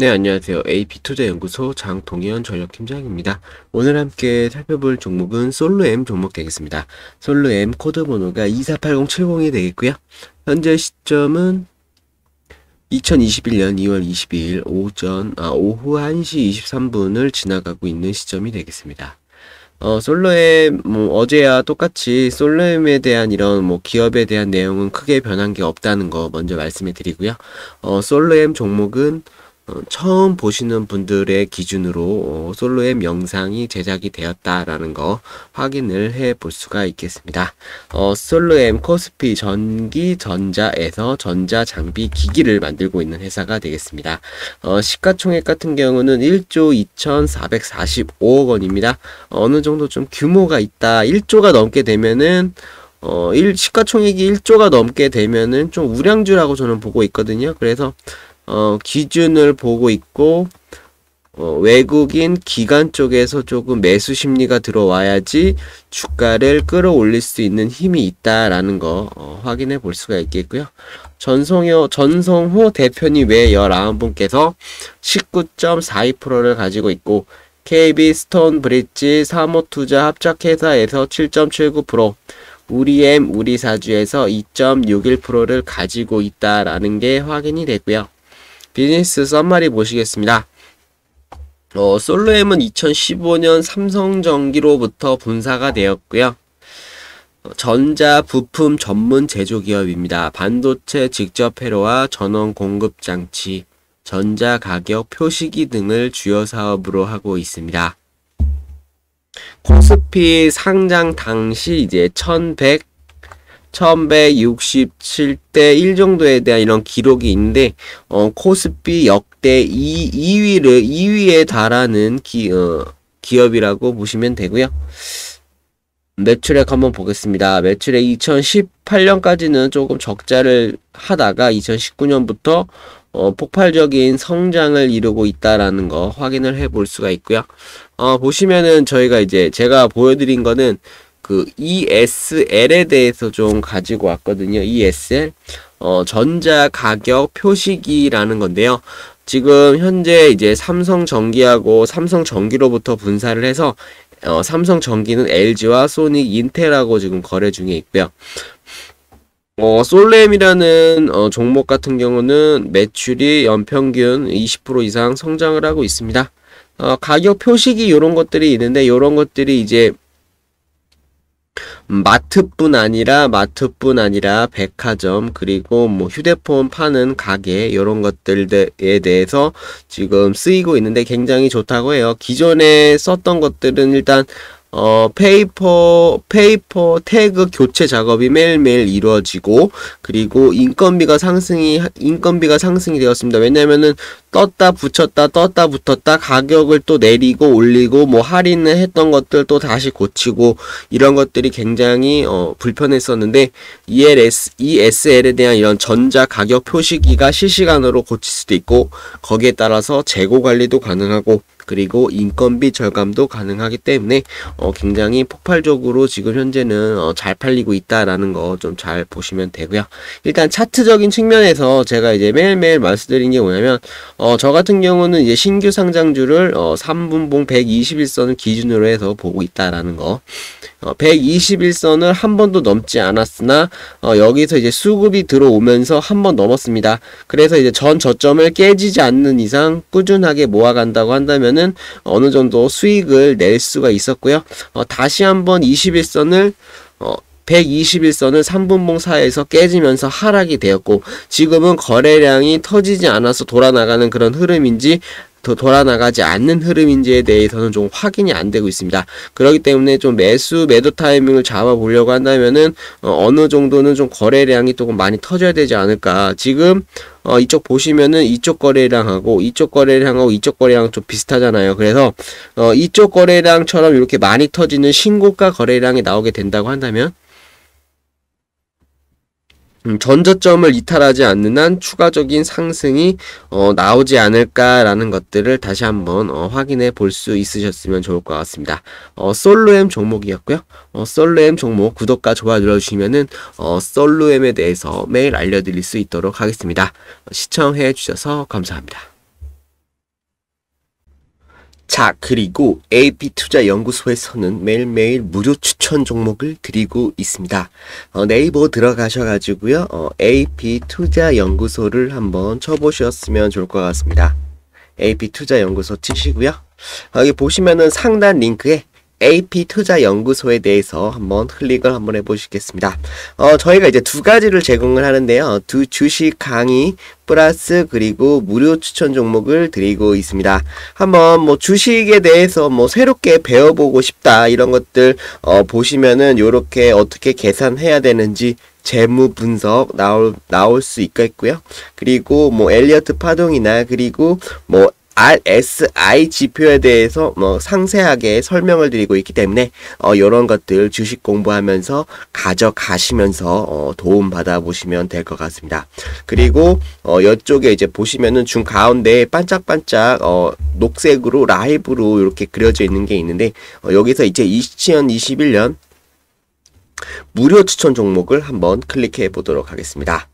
네, 안녕하세요. AP투자 연구소 장동현 전력 팀장입니다. 오늘 함께 살펴볼 종목은 솔로엠 종목 되겠습니다. 솔로엠 코드 번호가 248070이 되겠고요. 현재 시점은 2021년 2월 22일 오전 아, 오후 1시 23분을 지나가고 있는 시점이 되겠습니다. 어, 솔로엠, 뭐, 어제와 똑같이 솔로엠에 대한 이런, 뭐, 기업에 대한 내용은 크게 변한 게 없다는 거 먼저 말씀해 드리고요. 어, 솔로엠 종목은, 어, 처음 보시는 분들의 기준으로 어, 솔로의 명상이 제작이 되었다라는 거 확인을 해 볼 수가 있겠습니다. 어, 솔로엠 코스피 전기 전자에서 전자 장비 기기를 만들고 있는 회사가 되겠습니다. 어, 시가총액 같은 경우는 1조 2,445억 원입니다. 어느 정도 좀 규모가 있다. 1조가 넘게 되면은 어, 일, 시가총액이 1조가 넘게 되면은 좀 우량주라고 저는 보고 있거든요. 그래서 어, 기준을 보고 있고 어, 외국인 기관 쪽에서 조금 매수 심리가 들어와야지 주가를 끌어올릴 수 있는 힘이 있다라는 거 어, 확인해 볼 수가 있겠고요. 전성호, 전성호 대표님 외에 19분께서 19.42%를 가지고 있고 KB 스톤 브릿지 사모투자 합작회사에서 7.79%, 우리엠 우리사주에서 2.61%를 가지고 있다라는 게 확인이 되고요. 비즈니스 썸마리 보시겠습니다. 어, 솔로엠은 2015년 삼성전기로부터 분사가 되었고요. 어, 전자 부품 전문 제조 기업입니다. 반도체 직접 회로와 전원 공급 장치, 전자 가격 표시기 등을 주요 사업으로 하고 있습니다. 코스피 상장 당시 이제 1100 1167대 1 정도에 대한 이런 기록이 있는데 어, 코스피 역대 2, 2위를 2위에 달하는 기, 어, 기업이라고 보시면 되고요. 매출액 한번 보겠습니다. 매출액 2018년까지는 조금 적자를 하다가 2019년부터 어, 폭발적인 성장을 이루고 있다라는 거 확인을 해 볼 수가 있고요. 어, 보시면은 저희가 이제 제가 보여드린 거는 그 ESL에 대해서 좀 가지고 왔거든요. ESL 어, 전자 가격 표시기라는 건데요. 지금 현재 이제 삼성 전기하고 삼성 전기로부터 분사를 해서 어, 삼성 전기는 LG와 소닉, 인텔하고 지금 거래 중에 있고요. 어, 솔렘이라는 어, 종목 같은 경우는 매출이 연평균 20% 이상 성장을 하고 있습니다. 어, 가격 표시기 이런 것들이 있는데 이런 것들이 이제 마트뿐 아니라 마트뿐 아니라 백화점 그리고 뭐 휴대폰 파는 가게 이런 것들에 대해서 지금 쓰이고 있는데 굉장히 좋다고 해요. 기존에 썼던 것들은 일단 어, 페이퍼, 페이퍼 태그 교체 작업이 매일매일 이루어지고, 그리고 인건비가 상승이, 인건비가 상승이 되었습니다. 왜냐면은, 떴다 붙였다, 떴다 붙었다, 가격을 또 내리고 올리고, 뭐, 할인을 했던 것들 또 다시 고치고, 이런 것들이 굉장히, 어, 불편했었는데, ELS, ESL에 대한 이런 전자 가격 표시기가 실시간으로 고칠 수도 있고, 거기에 따라서 재고 관리도 가능하고, 그리고 인건비 절감도 가능하기 때문에 어, 굉장히 폭발적으로 지금 현재는 어, 잘 팔리고 있다라는 거 좀 잘 보시면 되고요. 일단 차트적인 측면에서 제가 이제 매일매일 말씀드린 게 뭐냐면 어, 저 같은 경우는 이제 신규 상장주를 어, 3분봉 121선을 기준으로 해서 보고 있다라는 거. 121선을 어, 한 번도 넘지 않았으나 어, 여기서 이제 수급이 들어오면서 한 번 넘었습니다. 그래서 이제 전 저점을 깨지지 않는 이상 꾸준하게 모아간다고 한다면은 어느 정도 수익을 낼 수가 있었고요. 어, 다시 한번 21선을 어, 1 2 1선을 3분봉 사이에서 깨지면서 하락이 되었고 지금은 거래량이 터지지 않아서 돌아나가는 그런 흐름인지 더 돌아나가지 않는 흐름인지에 대해서는 좀 확인이 안 되고 있습니다. 그렇기 때문에 좀 매수 매도 타이밍을 잡아보려고 한다면은 어, 어느 정도는 좀 거래량이 조금 많이 터져야 되지 않을까. 지금 어, 이쪽 보시면은 이쪽 거래량하고 이쪽 거래량하고 이쪽 거래량 좀 비슷하잖아요. 그래서 어, 이쪽 거래량처럼 이렇게 많이 터지는 신고가 거래량이 나오게 된다고 한다면 음, 전저점을 이탈하지 않는 한 추가적인 상승이 어, 나오지 않을까라는 것들을 다시 한번 어, 확인해 볼 수 있으셨으면 좋을 것 같습니다. 어, 솔로엠 종목이었고요. 어, 솔로엠 종목 구독과 좋아요 눌러주시면은 어, 솔로엠에 대해서 매일 알려드릴 수 있도록 하겠습니다. 시청해 주셔서 감사합니다. 자, 그리고 AP투자연구소에서는 매일매일 무료 추천 종목을 드리고 있습니다. 어, 네이버 들어가셔가지고요, 어, AP투자연구소를 한번 쳐보셨으면 좋을 것 같습니다. AP투자연구소 치시고요. 어, 여기 보시면은 상단 링크에 AP 투자 연구소에 대해서 한번 클릭을 한번 해보시겠습니다. 어, 저희가 이제 두 가지를 제공을 하는데요. 두 주식 강의 플러스 그리고 무료 추천 종목을 드리고 있습니다. 한번 뭐 주식에 대해서 뭐 새롭게 배워보고 싶다 이런 것들 어, 보시면은 이렇게 어떻게 계산해야 되는지 재무 분석 나올 나올 수 있겠고요. 그리고 뭐 엘리어트 파동이나 그리고 뭐 RSI 지표에 대해서 뭐 상세하게 설명을 드리고 있기 때문에 어, 이런 것들 주식 공부하면서 가져가시면서 어, 도움 받아보시면 될 것 같습니다. 그리고 어, 이쪽에 이제 보시면은 중 가운데 반짝반짝 어, 녹색으로 라이브로 이렇게 그려져 있는 게 있는데 어, 여기서 이제 2021년 무료 추천 종목을 한번 클릭해 보도록 하겠습니다.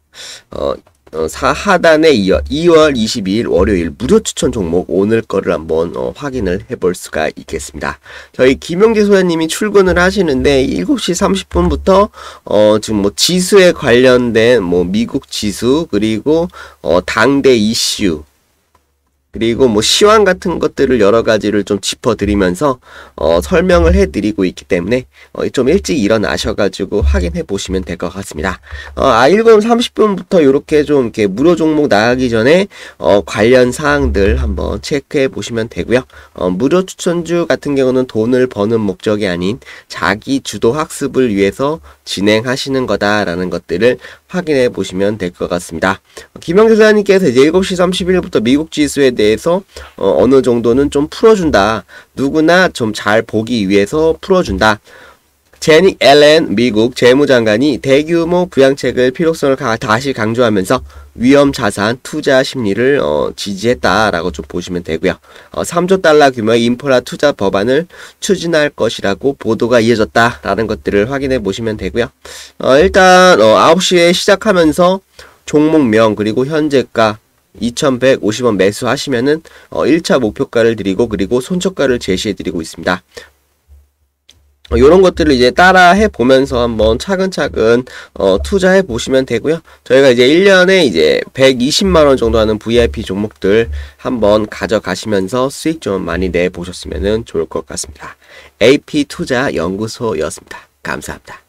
어, 어, 4하단에 이어 2월 22일 월요일 무료 추천 종목 오늘 거를 한번 어, 확인을 해볼 수가 있겠습니다. 저희 김용재 소장님이 출근을 하시는데 7시 30분부터 어, 지금 뭐 지수에 관련된 뭐 미국 지수 그리고 어, 당대 이슈 그리고 뭐 시황 같은 것들을 여러 가지를 좀 짚어드리면서 어, 설명을 해드리고 있기 때문에 어, 좀 일찍 일어나셔가지고 확인해 보시면 될 것 같습니다. 어, 아일검 30분부터 이렇게 좀 이렇게 무료 종목 나가기 전에 어, 관련 사항들 한번 체크해 보시면 되고요. 어, 무료 추천주 같은 경우는 돈을 버는 목적이 아닌 자기 주도 학습을 위해서 진행하시는 거다라는 것들을 확인해 보시면 될 것 같습니다. 김영재 사장님께서 이제 7시 31일부터 미국 지수에 대해서 어, 어느 정도는 좀 풀어준다. 누구나 좀 잘 보기 위해서 풀어준다. 제닉 앨런 미국 재무장관이 대규모 부양책을 필요성을 다시 강조하면서 위험 자산 투자 심리를 어, 지지했다라고 좀 보시면 되고요. 어, 3조 달러 규모의 인프라 투자 법안을 추진할 것이라고 보도가 이어졌다라는 것들을 확인해 보시면 되고요. 어, 일단 어, 9시에 시작하면서 종목명 그리고 현재가 2,150원 매수하시면은 어 1차 목표가를 드리고 그리고 손절가를 제시해 드리고 있습니다. 이런 것들을 이제 따라 해 보면서 한번 차근차근 어, 투자해 보시면 되고요. 저희가 이제 1년에 이제 120만 원 정도 하는 VIP 종목들 한번 가져가시면서 수익 좀 많이 내 보셨으면 좋을 것 같습니다. AP 투자 연구소였습니다. 감사합니다.